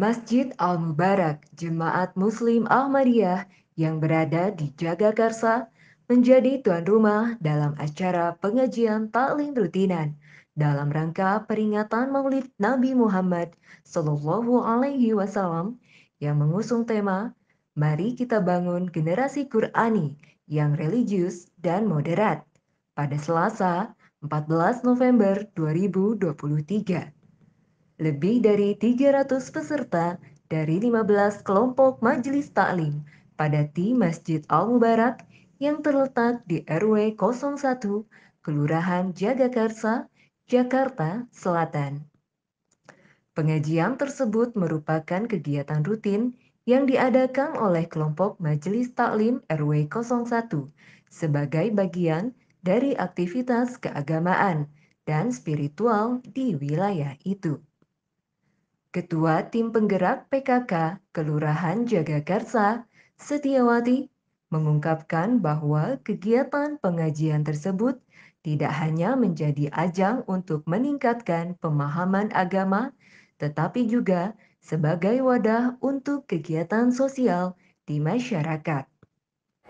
Masjid Al-Mubarak Jemaat Muslim Ahmadiyah yang berada di Jagakarsa menjadi tuan rumah dalam acara pengajian taklim rutinan dalam rangka peringatan Maulid Nabi Muhammad Shallallahu Alaihi Wasallam yang mengusung tema Mari kita bangun generasi Qurani yang religius dan moderat pada Selasa 14 November 2023 lebih dari 300 peserta dari 15 kelompok majelis taklim pada di Masjid Al-Mubarak yang terletak di RW 01, Kelurahan Jagakarsa, Jakarta Selatan. Pengajian tersebut merupakan kegiatan rutin yang diadakan oleh kelompok Majelis Taklim RW 01 sebagai bagian dari aktivitas keagamaan dan spiritual di wilayah itu. Ketua Tim Penggerak PKK Kelurahan Jagakarsa, Setiawati, mengungkapkan bahwa kegiatan pengajian tersebut tidak hanya menjadi ajang untuk meningkatkan pemahaman agama, tetapi juga sebagai wadah untuk kegiatan sosial di masyarakat.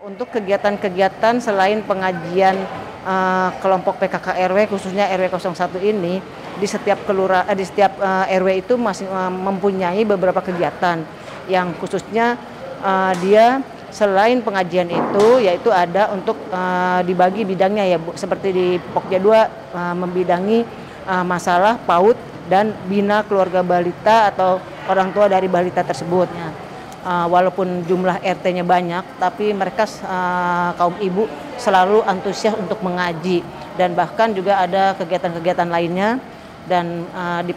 Untuk kegiatan-kegiatan selain pengajian uh, kelompok PKK RW khususnya RW 01 ini di setiap kelura uh, di setiap uh, eh, RW itu masih uh, mempunyai beberapa kegiatan yang khususnya uh, dia selain pengajian itu yaitu ada untuk uh, dibagi bidangnya ya Bu seperti di Pokja 2 uh, membidangi uh, masalah PAUD dan bina keluarga balita atau orang tua dari balita tersebutnya. Ah, walaupun jumlah RT-nya banyak, tapi mereka uh, kaum ibu selalu antusias untuk mengaji dan bahkan juga ada kegiatan-kegiatan lainnya dan uh, di,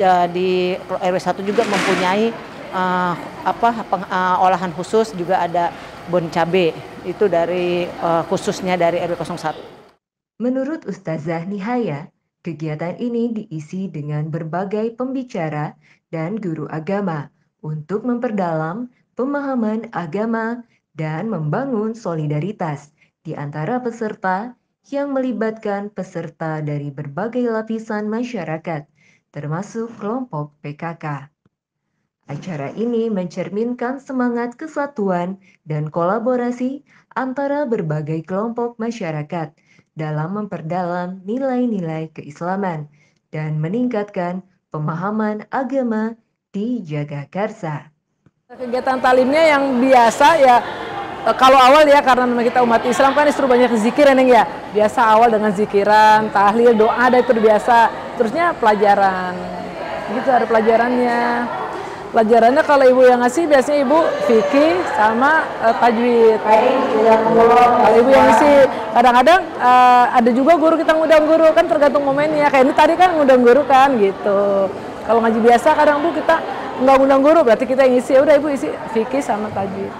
uh, di RW 1 juga mempunyai uh, apa peng, uh, olahan khusus juga ada bon cabe itu dari uh, khususnya dari RW 01. Menurut Ustazah Nihaya, kegiatan ini diisi dengan berbagai pembicara dan guru agama untuk memperdalam pemahaman agama dan membangun solidaritas di antara peserta yang melibatkan peserta dari berbagai lapisan masyarakat, termasuk kelompok PKK. Acara ini mencerminkan semangat kesatuan dan kolaborasi antara berbagai kelompok masyarakat dalam memperdalam nilai-nilai keislaman dan meningkatkan pemahaman agama di Jagakarsa. Kegiatan talimnya yang biasa ya e, kalau awal ya karena memang kita umat Islam kan justru banyak zikir ya, Neng ya. Biasa awal dengan zikiran, tahlil, doa ada itu biasa. Terusnya pelajaran. Gitu ada pelajarannya. Pelajarannya kalau ibu yang ngasih biasanya ibu fikih sama uh, tajwid. Kalau ibu yang ngasih kadang-kadang uh, ada juga guru kita ngundang guru kan tergantung momennya. Kayak ini tadi kan ngundang guru kan gitu. Kalau ngaji biasa kadang tuh kita nggak undang guru, berarti kita yang isi. Ya udah Ibu isi fikih sama tajwid.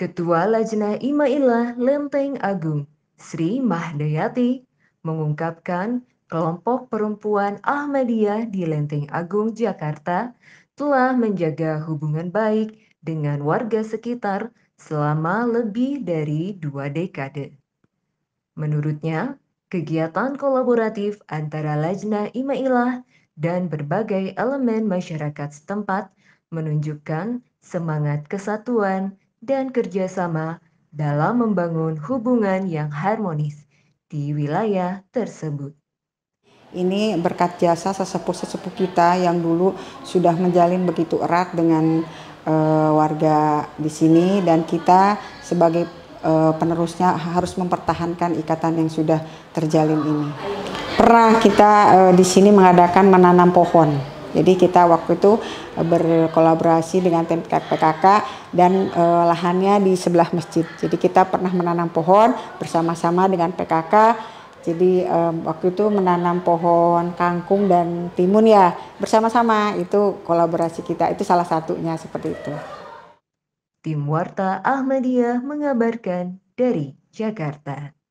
Ketua Lajna Imailah Lenteng Agung, Sri Mahdayati, mengungkapkan kelompok perempuan Ahmadiyah di Lenteng Agung, Jakarta telah menjaga hubungan baik dengan warga sekitar selama lebih dari dua dekade. Menurutnya, kegiatan kolaboratif antara Lajna Imailah dan berbagai elemen masyarakat setempat menunjukkan semangat kesatuan dan kerjasama dalam membangun hubungan yang harmonis di wilayah tersebut. Ini berkat jasa sesepuh-sesepuh kita yang dulu sudah menjalin begitu erat dengan uh, warga di sini dan kita sebagai uh, penerusnya harus mempertahankan ikatan yang sudah terjalin ini pernah kita uh, di sini mengadakan menanam pohon. Jadi kita waktu itu eh, berkolaborasi dengan tim PKK dan e, lahannya di sebelah masjid. Jadi kita pernah menanam pohon bersama-sama dengan PKK. Jadi e, waktu itu menanam pohon kangkung dan timun ya bersama-sama itu kolaborasi kita itu salah satunya seperti itu. Tim Warta Ahmadiyah mengabarkan dari Jakarta.